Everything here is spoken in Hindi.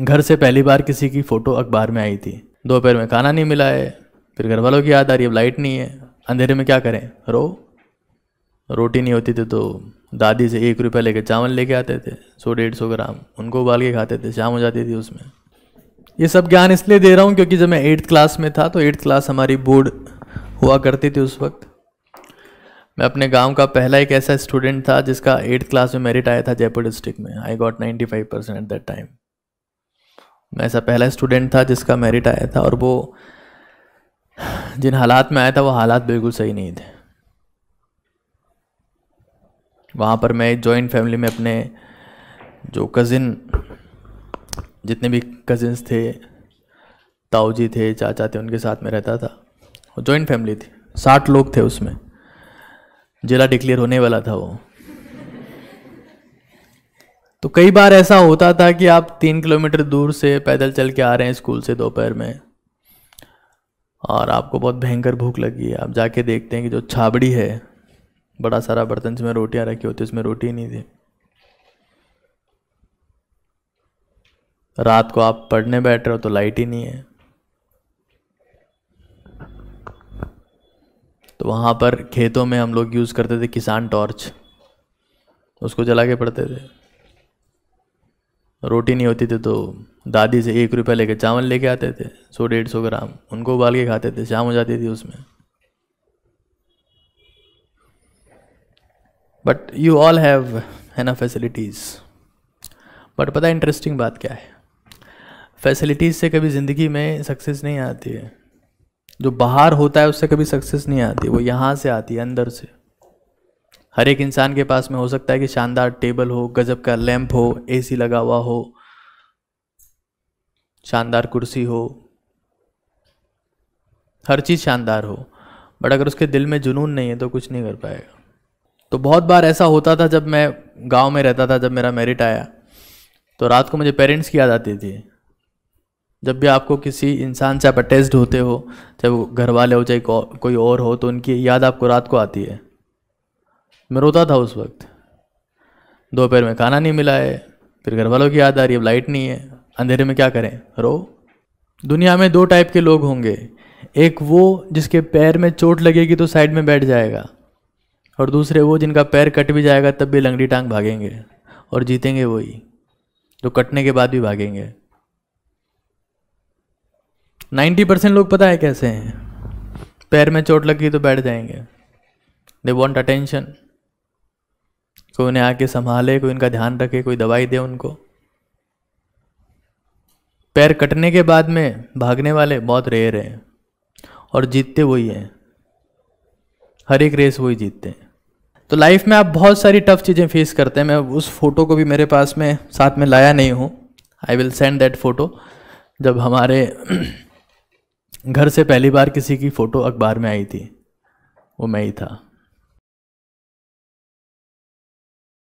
घर से पहली बार किसी की फ़ोटो अखबार में आई थी दोपहर में खाना नहीं मिला है फिर घर वालों की याद आ रही है लाइट नहीं है अंधेरे में क्या करें रो रोटी नहीं होती थी तो दादी से एक रुपया लेके चावल लेके आते थे सौ डेढ़ सौ ग्राम उनको उबाल के खाते थे शाम हो जाती थी उसमें ये सब ज्ञान इसलिए दे रहा हूँ क्योंकि जब मैं एट्थ क्लास में था तो एट्थ क्लास हमारी बोर्ड हुआ करती थी उस वक्त मैं अपने गांव का पहला एक ऐसा स्टूडेंट था जिसका एट्थ क्लास में मेरिट आया था जयपुर डिस्ट्रिक्ट में I got ninety five percent at that time मैं ऐसा पहला स्टूडेंट था जिसका मेरिट आया था और वो जिन हालात में आया था वो हालात बिल्कुल सही नहीं थे वहाँ पर मैं जॉइंट फैमिली में अपने जो कज़िन जितने भी कज़िन्स थे ताऊ जी थे चाचा थे उनके साथ में रहता था और जॉइंट फैमिली थी साठ लोग थे उसमें जिला डिक्लेयर होने वाला था वो तो कई बार ऐसा होता था कि आप तीन किलोमीटर दूर से पैदल चल के आ रहे हैं स्कूल से दोपहर में और आपको बहुत भयंकर भूख लगी है आप जाके देखते हैं कि जो छाबड़ी है बड़ा सारा बर्तन जिसमें रोटियां रखी होती है उसमें रोटी नहीं थी रात को आप पढ़ने बैठ रहे हो तो लाइट ही नहीं है तो वहाँ पर खेतों में हम लोग यूज़ करते थे किसान टॉर्च उसको जला के पढ़ते थे रोटी नहीं होती थी तो दादी से एक रुपया लेके चावल लेके आते थे सौ डेढ़ सौ ग्राम उनको उबाल के खाते थे शाम हो जाती थी उसमें बट यू ऑल हैव है ना फैसिलिटीज़ बट पता इंटरेस्टिंग बात क्या है फैसिलिटीज़ से कभी ज़िंदगी में सक्सेस नहीं आती है जो बाहर होता है उससे कभी सक्सेस नहीं आती वो यहाँ से आती है अंदर से हर एक इंसान के पास में हो सकता है कि शानदार टेबल हो गजब का लैंप हो एसी लगा हुआ हो शानदार कुर्सी हो हर चीज़ शानदार हो बट अगर उसके दिल में जुनून नहीं है तो कुछ नहीं कर पाएगा तो बहुत बार ऐसा होता था जब मैं गांव में रहता था जब मेरा मेरिट आया तो रात को मुझे पेरेंट्स की याद आती थी जब भी आपको किसी इंसान से आप अटैच्ड होते हो चाहे वो घर वाले हो चाहे को, कोई और हो तो उनकी याद आपको रात को आती है मैं रोता था उस वक्त दोपहर में खाना नहीं मिला है फिर घर वालों की याद आ रही है अब लाइट नहीं है अंधेरे में क्या करें रो दुनिया में दो टाइप के लोग होंगे एक वो जिसके पैर में चोट लगेगी तो साइड में बैठ जाएगा और दूसरे वो जिनका पैर कट भी जाएगा तब भी लंगड़ी टांग भागेंगे और जीतेंगे वही जो कटने के बाद भी भागेंगे नाइन्टी परसेंट लोग पता है कैसे हैं पैर में चोट लगी तो बैठ जाएंगे दे वॉन्ट अटेंशन कोई उन्हें आके संभाले कोई उनका ध्यान रखे कोई दवाई दे उनको पैर कटने के बाद में भागने वाले बहुत रेयर हैं और जीतते वही हैं हर एक रेस वही जीतते हैं तो लाइफ में आप बहुत सारी टफ चीज़ें फेस करते हैं मैं उस फ़ोटो को भी मेरे पास में साथ में लाया नहीं हूँ I will send that photo जब हमारे घर से पहली बार किसी की फ़ोटो अखबार में आई थी वो मैं ही था